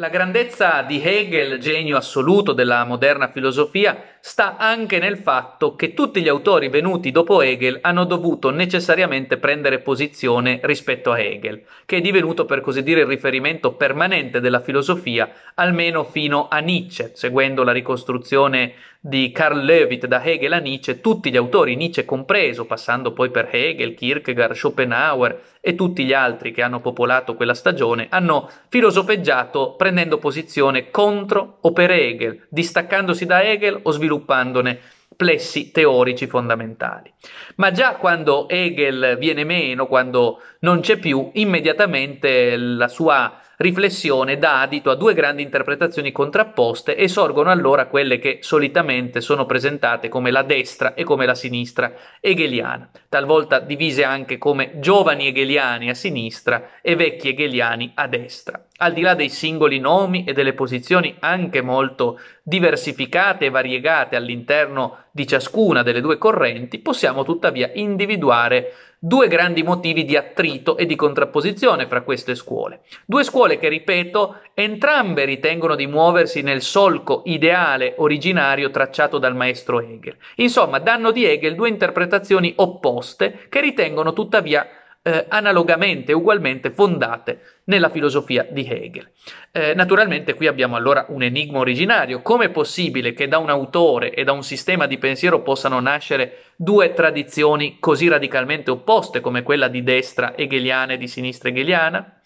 La grandezza di Hegel, genio assoluto della moderna filosofia, sta anche nel fatto che tutti gli autori venuti dopo Hegel hanno dovuto necessariamente prendere posizione rispetto a Hegel, che è divenuto per così dire il riferimento permanente della filosofia, almeno fino a Nietzsche, seguendo la ricostruzione di Karl Levitt da Hegel a Nietzsche, tutti gli autori, Nietzsche compreso, passando poi per Hegel, Kierkegaard, Schopenhauer e tutti gli altri che hanno popolato quella stagione hanno filosofeggiato prendendo posizione contro o per Hegel, distaccandosi da Hegel o sviluppandone plessi teorici fondamentali. Ma già quando Hegel viene meno, quando non c'è più, immediatamente la sua riflessione dà adito a due grandi interpretazioni contrapposte e sorgono allora quelle che solitamente sono presentate come la destra e come la sinistra hegeliana, talvolta divise anche come giovani hegeliani a sinistra e vecchi hegeliani a destra al di là dei singoli nomi e delle posizioni anche molto diversificate e variegate all'interno di ciascuna delle due correnti, possiamo tuttavia individuare due grandi motivi di attrito e di contrapposizione fra queste scuole. Due scuole che, ripeto, entrambe ritengono di muoversi nel solco ideale originario tracciato dal maestro Hegel. Insomma, danno di Hegel due interpretazioni opposte che ritengono tuttavia eh, analogamente, ugualmente fondate nella filosofia di Hegel. Eh, naturalmente qui abbiamo allora un enigma originario. come è possibile che da un autore e da un sistema di pensiero possano nascere due tradizioni così radicalmente opposte come quella di destra hegeliana e di sinistra hegeliana?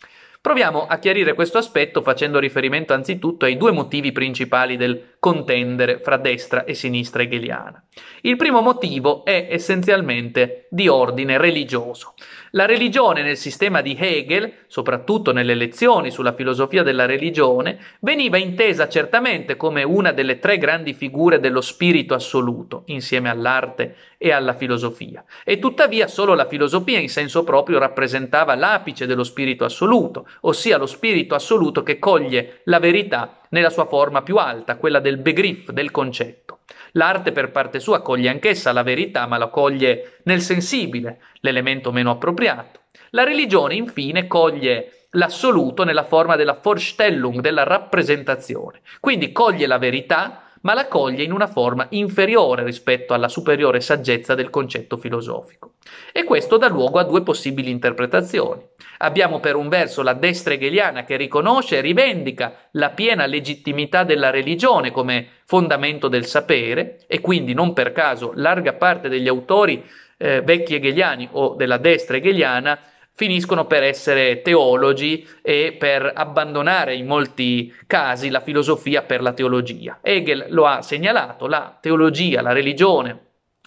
Proviamo a chiarire questo aspetto facendo riferimento anzitutto ai due motivi principali del contendere fra destra e sinistra hegeliana. Il primo motivo è essenzialmente di ordine religioso. La religione nel sistema di Hegel, soprattutto nelle lezioni sulla filosofia della religione, veniva intesa certamente come una delle tre grandi figure dello spirito assoluto, insieme all'arte e alla filosofia. E tuttavia solo la filosofia in senso proprio rappresentava l'apice dello spirito assoluto, ossia lo spirito assoluto che coglie la verità nella sua forma più alta, quella del begriff, del concetto. L'arte per parte sua coglie anch'essa la verità, ma la coglie nel sensibile, l'elemento meno appropriato. La religione, infine, coglie l'assoluto nella forma della Vorstellung, della rappresentazione. Quindi coglie la verità ma la coglie in una forma inferiore rispetto alla superiore saggezza del concetto filosofico. E questo dà luogo a due possibili interpretazioni. Abbiamo per un verso la destra hegeliana che riconosce e rivendica la piena legittimità della religione come fondamento del sapere e quindi non per caso larga parte degli autori eh, vecchi hegeliani o della destra hegeliana finiscono per essere teologi e per abbandonare in molti casi la filosofia per la teologia. Hegel lo ha segnalato, la teologia, la religione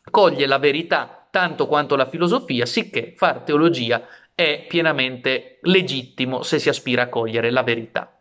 coglie la verità tanto quanto la filosofia, sicché far teologia è pienamente legittimo se si aspira a cogliere la verità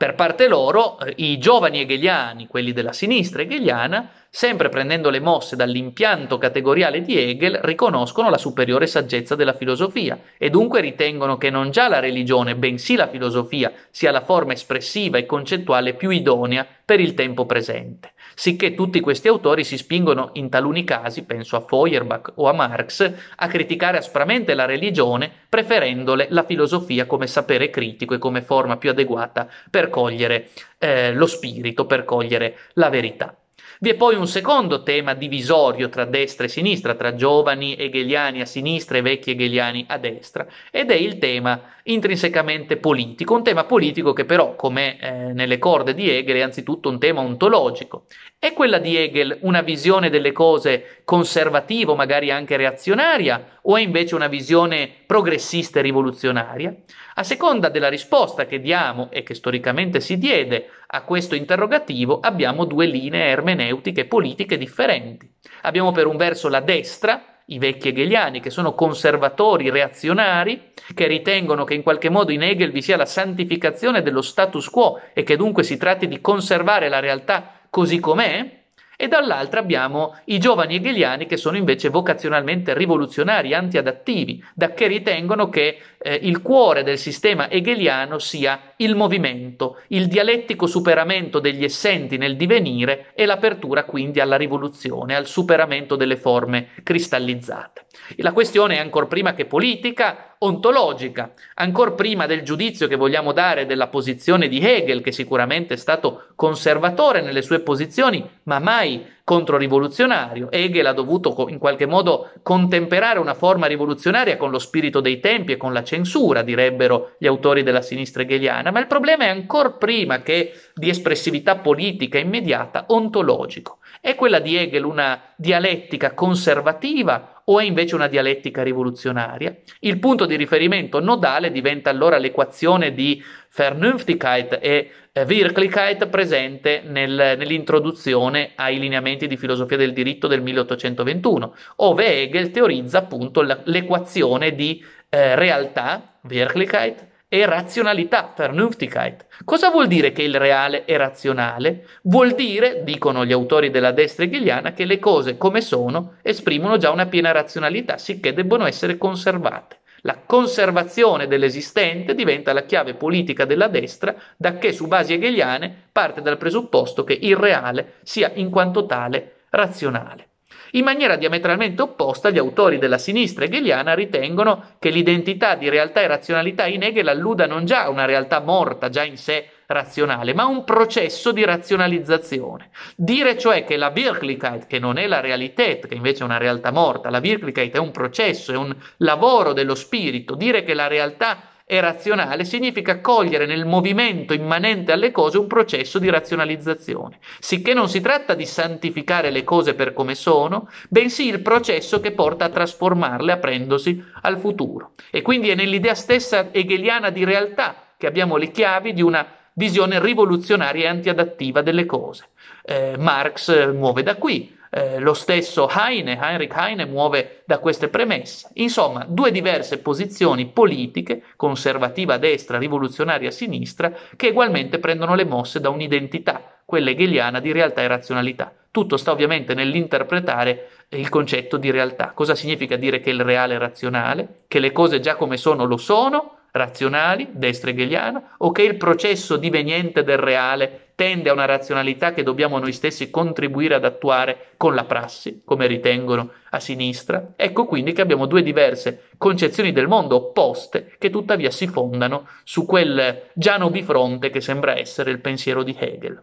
per parte loro eh, i giovani hegeliani, quelli della sinistra hegeliana, sempre prendendo le mosse dall'impianto categoriale di Hegel, riconoscono la superiore saggezza della filosofia e dunque ritengono che non già la religione, bensì la filosofia sia la forma espressiva e concettuale più idonea per il tempo presente sicché tutti questi autori si spingono in taluni casi, penso a Feuerbach o a Marx, a criticare aspramente la religione, preferendole la filosofia come sapere critico e come forma più adeguata per cogliere eh, lo spirito, per cogliere la verità. Vi è poi un secondo tema divisorio tra destra e sinistra, tra giovani hegeliani a sinistra e vecchi hegeliani a destra, ed è il tema intrinsecamente politico, un tema politico che però, come eh, nelle corde di Hegel, è anzitutto un tema ontologico è quella di Hegel una visione delle cose conservativa, magari anche reazionaria, o è invece una visione progressista e rivoluzionaria? A seconda della risposta che diamo e che storicamente si diede a questo interrogativo, abbiamo due linee ermeneutiche politiche differenti. Abbiamo per un verso la destra, i vecchi hegeliani, che sono conservatori, reazionari, che ritengono che in qualche modo in Hegel vi sia la santificazione dello status quo e che dunque si tratti di conservare la realtà così com'è, e dall'altra abbiamo i giovani hegeliani che sono invece vocazionalmente rivoluzionari, antiadattivi, da che ritengono che eh, il cuore del sistema hegeliano sia il movimento, il dialettico superamento degli essenti nel divenire e l'apertura quindi alla rivoluzione, al superamento delle forme cristallizzate. E la questione è ancora prima che politica, ontologica, ancora prima del giudizio che vogliamo dare della posizione di Hegel, che sicuramente è stato conservatore nelle sue posizioni, ma mai controrivoluzionario. Hegel ha dovuto in qualche modo contemperare una forma rivoluzionaria con lo spirito dei tempi e con la censura, direbbero gli autori della sinistra hegeliana, ma il problema è ancora prima che di espressività politica immediata, ontologico. È quella di Hegel una dialettica conservativa o è invece una dialettica rivoluzionaria? Il punto di riferimento nodale diventa allora l'equazione di Vernünftigkeit e eh, Wirklichkeit presente nel, nell'introduzione ai lineamenti di filosofia del diritto del 1821, ove Hegel teorizza appunto l'equazione di eh, realtà, Wirklichkeit, e razionalità, Vernünftigkeit. Cosa vuol dire che il reale è razionale? Vuol dire, dicono gli autori della destra hegeliana, che le cose come sono esprimono già una piena razionalità, sicché debbono essere conservate. La conservazione dell'esistente diventa la chiave politica della destra, da che su basi hegeliane parte dal presupposto che il reale sia in quanto tale razionale. In maniera diametralmente opposta, gli autori della sinistra hegeliana ritengono che l'identità di realtà e razionalità in Hegel alluda non già a una realtà morta, già in sé razionale, ma a un processo di razionalizzazione. Dire cioè che la Wirklichkeit, che non è la Realität, che invece è una realtà morta, la Wirklichkeit è un processo, è un lavoro dello spirito, dire che la realtà e razionale significa cogliere nel movimento immanente alle cose un processo di razionalizzazione, sicché non si tratta di santificare le cose per come sono, bensì il processo che porta a trasformarle aprendosi al futuro. E quindi è nell'idea stessa hegeliana di realtà che abbiamo le chiavi di una visione rivoluzionaria e antiadattiva delle cose. Eh, Marx eh, muove da qui, eh, lo stesso Heine, Heinrich Heine, muove da queste premesse. Insomma, due diverse posizioni politiche, conservativa a destra, rivoluzionaria a sinistra, che ugualmente prendono le mosse da un'identità, quella hegeliana di realtà e razionalità. Tutto sta ovviamente nell'interpretare il concetto di realtà. Cosa significa dire che il reale è razionale? Che le cose già come sono lo sono? razionali, destra hegeliana, o che il processo diveniente del reale tende a una razionalità che dobbiamo noi stessi contribuire ad attuare con la prassi, come ritengono a sinistra. Ecco quindi che abbiamo due diverse concezioni del mondo opposte che tuttavia si fondano su quel giano bifronte che sembra essere il pensiero di Hegel.